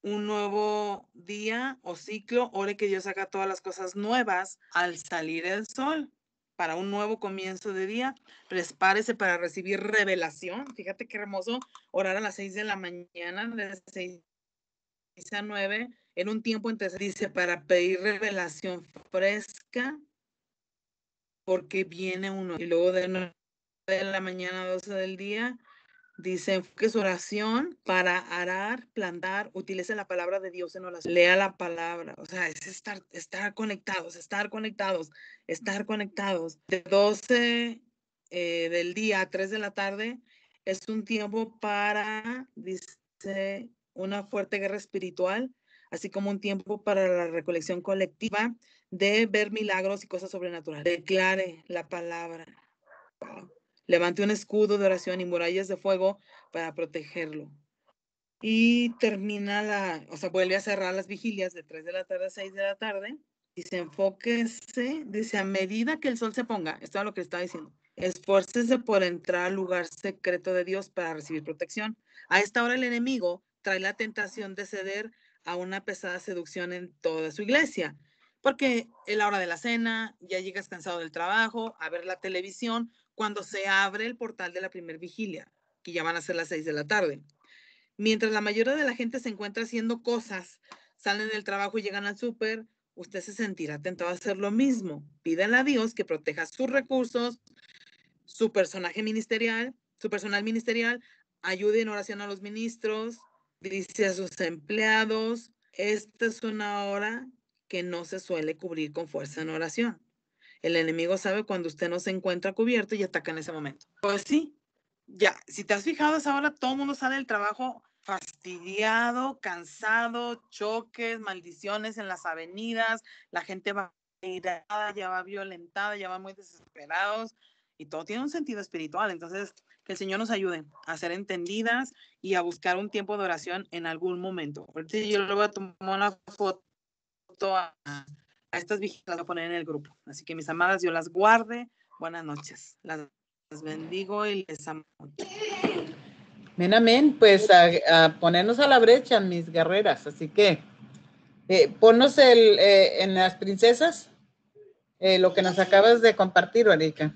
un nuevo día o ciclo, ore que Dios haga todas las cosas nuevas al salir el sol para un nuevo comienzo de día. Prepárese para recibir revelación. Fíjate qué hermoso orar a las seis de la mañana, de seis a nueve en un tiempo entonces dice para pedir revelación fresca porque viene uno. Y luego de la mañana a del día, Dice que su oración para arar, plantar, utilice la palabra de Dios en oración. Lea la palabra. O sea, es estar, estar conectados, estar conectados, estar conectados. De 12 eh, del día a 3 de la tarde es un tiempo para, dice, una fuerte guerra espiritual, así como un tiempo para la recolección colectiva de ver milagros y cosas sobrenaturales. Declare la palabra. Levante un escudo de oración y murallas de fuego para protegerlo. Y termina la, o sea, vuelve a cerrar las vigilias de 3 de la tarde a 6 de la tarde. Y se enfóquese, dice, a medida que el sol se ponga, esto es lo que estaba diciendo, esfuércese por entrar al lugar secreto de Dios para recibir protección. A esta hora el enemigo trae la tentación de ceder a una pesada seducción en toda su iglesia, porque es la hora de la cena, ya llegas cansado del trabajo, a ver la televisión, cuando se abre el portal de la primer vigilia, que ya van a ser las seis de la tarde. Mientras la mayoría de la gente se encuentra haciendo cosas, salen del trabajo y llegan al súper, usted se sentirá tentado a hacer lo mismo. Pídale a Dios que proteja sus recursos, su personaje ministerial, su personal ministerial, ayude en oración a los ministros, dice a sus empleados, esta es una hora que no se suele cubrir con fuerza en oración. El enemigo sabe cuando usted no se encuentra cubierto y ataca en ese momento. Pues sí, ya, si te has fijado, esa ahora todo el mundo sale del trabajo fastidiado, cansado, choques, maldiciones en las avenidas, la gente va irada, ya va violentada, ya va muy desesperados y todo tiene un sentido espiritual. Entonces, que el Señor nos ayude a ser entendidas y a buscar un tiempo de oración en algún momento. Ahorita yo le voy a tomar una foto a a estas viejas las voy a poner en el grupo. Así que mis amadas, yo las guarde. Buenas noches. Las, bendigo y les amo. Amén, amén. Pues a, ponernos a la brecha, mis guerreras. Así que eh, ponnos el, eh, en las princesas eh, lo que nos acabas de compartir, Erika.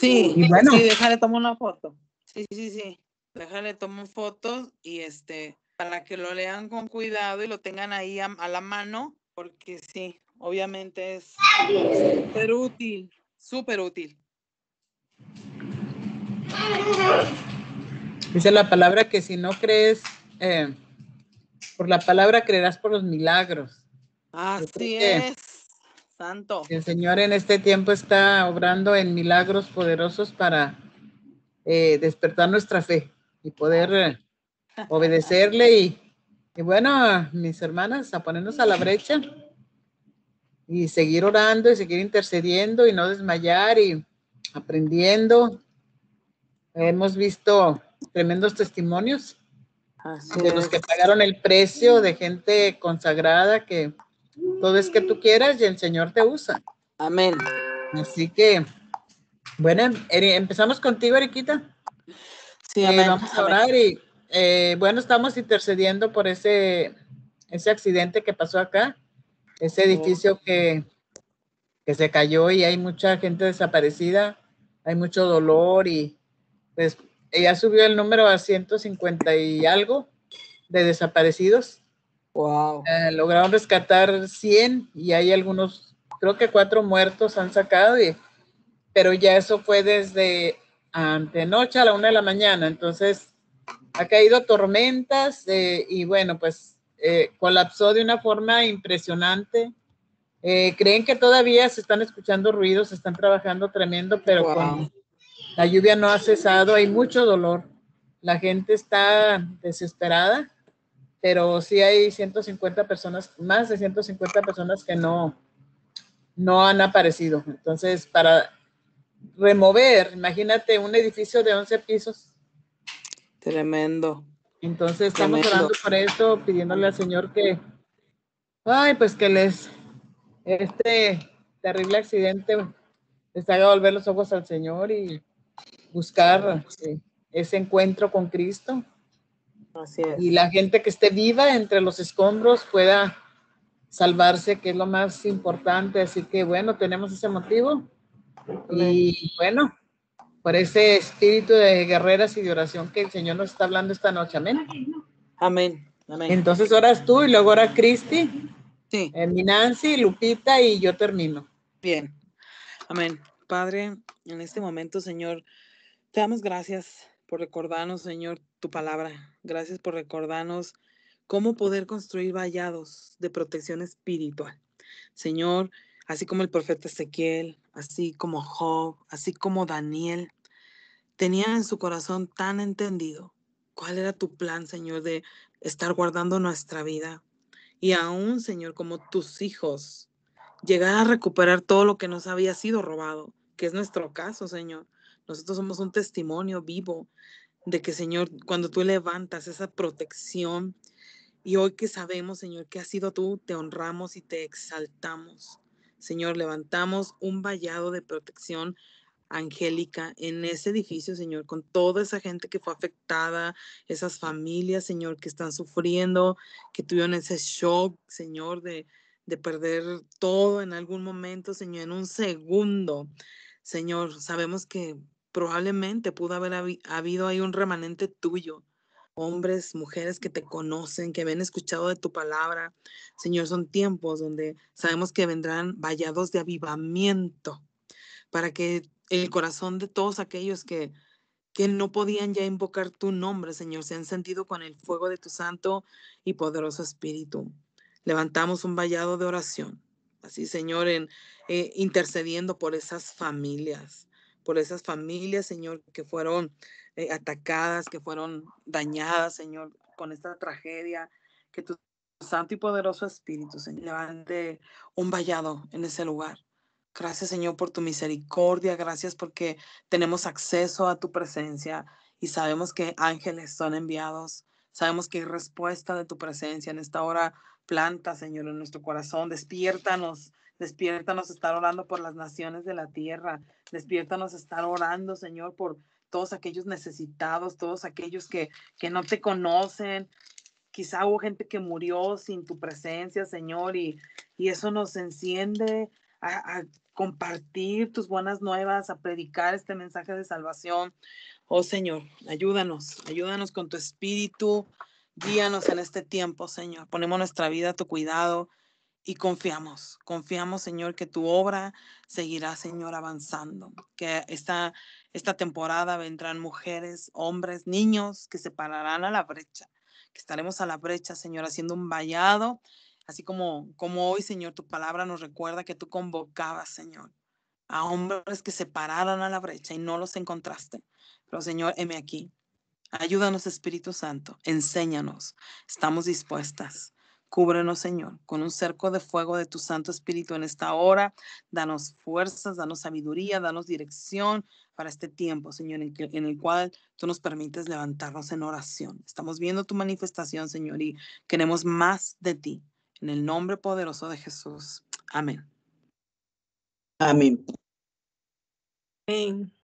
Sí, y bueno. sí, déjale tomar una foto. Sí, sí, sí. Déjale tomar fotos y este, para que lo lean con cuidado y lo tengan ahí a la mano porque sí, obviamente es súper útil, súper útil. Dice la palabra que si no crees, eh, por la palabra creerás por los milagros. Así es, santo. El Señor en este tiempo está obrando en milagros poderosos para eh, despertar nuestra fe y poder eh, obedecerle y y bueno, mis hermanas, a ponernos a la brecha y seguir orando y seguir intercediendo y no desmayar y aprendiendo. Hemos visto tremendos testimonios de los que pagaron el precio, de gente consagrada que todo es que tú quieras y el Señor te usa. Amén. Así que, bueno, empezamos contigo, Eriquita. Sí, amén. Eh, vamos a orar y eh, bueno, estamos intercediendo por ese, ese accidente que pasó acá, ese edificio que, se cayó y hay mucha gente desaparecida, hay mucho dolor y pues ya subió el número a 150 y algo de desaparecidos. Wow. Eh, lograron rescatar 100 y hay algunos, creo que cuatro muertos han sacado, y, pero ya eso fue desde antenoche a la una de la mañana, entonces ha caído tormentas eh, y bueno, pues eh, colapsó de una forma impresionante. Eh, creen que todavía se están escuchando ruidos, están trabajando tremendo, pero la lluvia no ha cesado, hay mucho dolor. La gente está desesperada, pero sí hay 150 personas, más de 150 personas que no, no han aparecido. Entonces, para remover, imagínate un edificio de 11 pisos, Tremendo. Entonces estamos orando por esto, pidiéndole al Señor que, ay, pues que les, este terrible accidente les haga volver los ojos al Señor y buscar ese encuentro con Cristo. Así es. Y la gente que esté viva entre los escombros pueda salvarse, que es lo más importante. Así que bueno, tenemos ese motivo. Y bueno, por ese espíritu de guerreras y de oración que el Señor nos está hablando esta noche. Amén. Amén. Entonces oras tú y luego ora Cristi, sí. En eh, Nancy, Lupita y yo termino. Bien. Amén. Padre, en este momento, Señor, te damos gracias por recordarnos, Señor, tu palabra. Gracias por recordarnos cómo poder construir vallados de protección espiritual. Señor, así como el profeta Ezequiel, así como Job, así como Daniel, tenía en su corazón tan entendido cuál era tu plan, Señor, de estar guardando nuestra vida. Y aún, Señor, como tus hijos, llegar a recuperar todo lo que nos había sido robado, que es nuestro caso, Señor. Nosotros somos un testimonio vivo de que, Señor, cuando tú levantas esa protección, y hoy que sabemos, Señor, que has sido tú, te honramos y te exaltamos. Señor, levantamos un vallado de protección Angélica, en ese edificio, Señor, con toda esa gente que fue afectada, esas familias, Señor, que están sufriendo, que tuvieron ese shock, Señor, de, perder todo en algún momento, Señor, en un segundo. Señor, sabemos que probablemente pudo haber habido ahí un remanente tuyo, hombres, mujeres que te conocen, que habían escuchado de tu palabra. Señor, son tiempos donde sabemos que vendrán vallados de avivamiento para que el corazón de todos aquellos que, no podían ya invocar tu nombre, Señor, se han sentido con el fuego de tu santo y poderoso espíritu. Levantamos un vallado de oración, así, Señor, en, eh, intercediendo por esas familias, por esas familias, Señor, que fueron eh, atacadas, que fueron dañadas, Señor, con esta tragedia, que tu santo y poderoso espíritu, Señor, levante un vallado en ese lugar. Gracias Señor por tu misericordia, gracias porque tenemos acceso a tu presencia y sabemos que ángeles son enviados, sabemos que hay respuesta de tu presencia en esta hora. Planta, Señor, en nuestro corazón, despiértanos, despiértanos a estar orando por las naciones de la tierra, despiértanos a estar orando, Señor, por todos aquellos necesitados, todos aquellos que, no te conocen, quizá hubo gente que murió sin tu presencia, Señor, y, eso nos enciende a, compartir tus buenas nuevas, a predicar este mensaje de salvación. Oh Señor, ayúdanos, ayúdanos con tu espíritu, guíanos en este tiempo, Señor. Ponemos nuestra vida a tu cuidado y confiamos, confiamos, Señor, que tu obra seguirá, Señor, avanzando, que esta, esta temporada vendrán mujeres, hombres, niños que se pararán a la brecha, que estaremos a la brecha, Señor, haciendo un vallado así como, como hoy, Señor, tu palabra nos recuerda que tú convocabas, Señor, a hombres que se pararan a la brecha y no los encontraste. Pero, Señor, heme aquí. Ayúdanos, Espíritu Santo, enséñanos. Estamos dispuestas. Cúbrenos, Señor, con un cerco de fuego de tu Santo Espíritu en esta hora. Danos fuerzas, danos sabiduría, danos dirección para este tiempo, Señor, en, el cual tú nos permites levantarnos en oración. Estamos viendo tu manifestación, Señor, y queremos más de ti. En el nombre poderoso de Jesús. Amén. Amén. Amén.